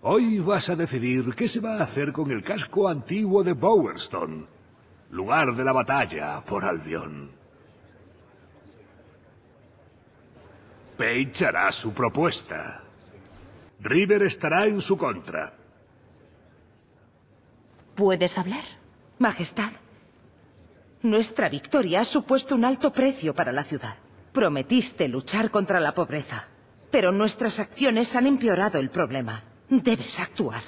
Hoy vas a decidir qué se va a hacer con el casco antiguo de Bowerstone, lugar de la batalla por Albion. Page hará su propuesta. River estará en su contra. ¿Puedes hablar? Majestad, nuestra victoria ha supuesto un alto precio para la ciudad. Prometiste luchar contra la pobreza, pero nuestras acciones han empeorado el problema. Debes actuar.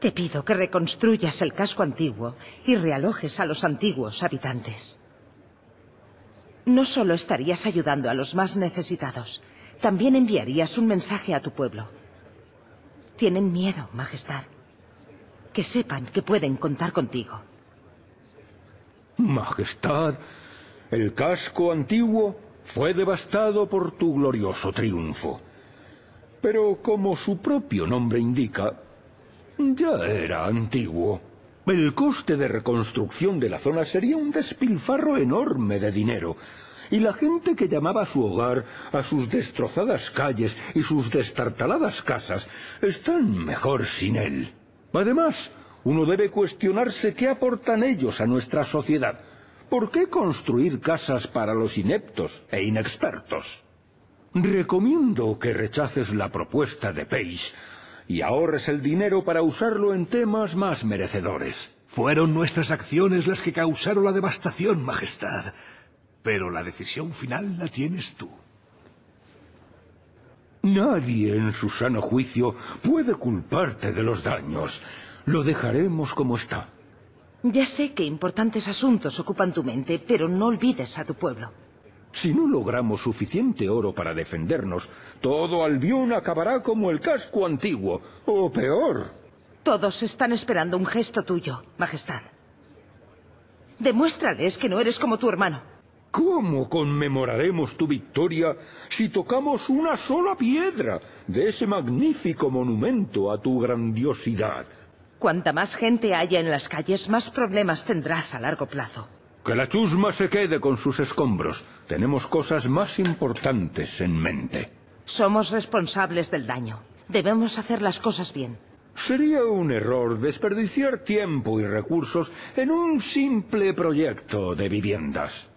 Te pido que reconstruyas el casco antiguo y realojes a los antiguos habitantes. No solo estarías ayudando a los más necesitados, también enviarías un mensaje a tu pueblo. Tienen miedo, Majestad. Que sepan que pueden contar contigo. Majestad, el casco antiguo fue devastado por tu glorioso triunfo pero como su propio nombre indica, ya era antiguo. El coste de reconstrucción de la zona sería un despilfarro enorme de dinero, y la gente que llamaba a su hogar, a sus destrozadas calles y sus destartaladas casas, están mejor sin él. Además, uno debe cuestionarse qué aportan ellos a nuestra sociedad. ¿Por qué construir casas para los ineptos e inexpertos? Recomiendo que rechaces la propuesta de Pace y ahorres el dinero para usarlo en temas más merecedores. Fueron nuestras acciones las que causaron la devastación, Majestad. Pero la decisión final la tienes tú. Nadie en su sano juicio puede culparte de los daños. Lo dejaremos como está. Ya sé que importantes asuntos ocupan tu mente, pero no olvides a tu pueblo. Si no logramos suficiente oro para defendernos, todo Albión acabará como el casco antiguo, o peor. Todos están esperando un gesto tuyo, Majestad. Demuéstrales que no eres como tu hermano. ¿Cómo conmemoraremos tu victoria si tocamos una sola piedra de ese magnífico monumento a tu grandiosidad? Cuanta más gente haya en las calles, más problemas tendrás a largo plazo. Que la chusma se quede con sus escombros. Tenemos cosas más importantes en mente. Somos responsables del daño. Debemos hacer las cosas bien. Sería un error desperdiciar tiempo y recursos en un simple proyecto de viviendas.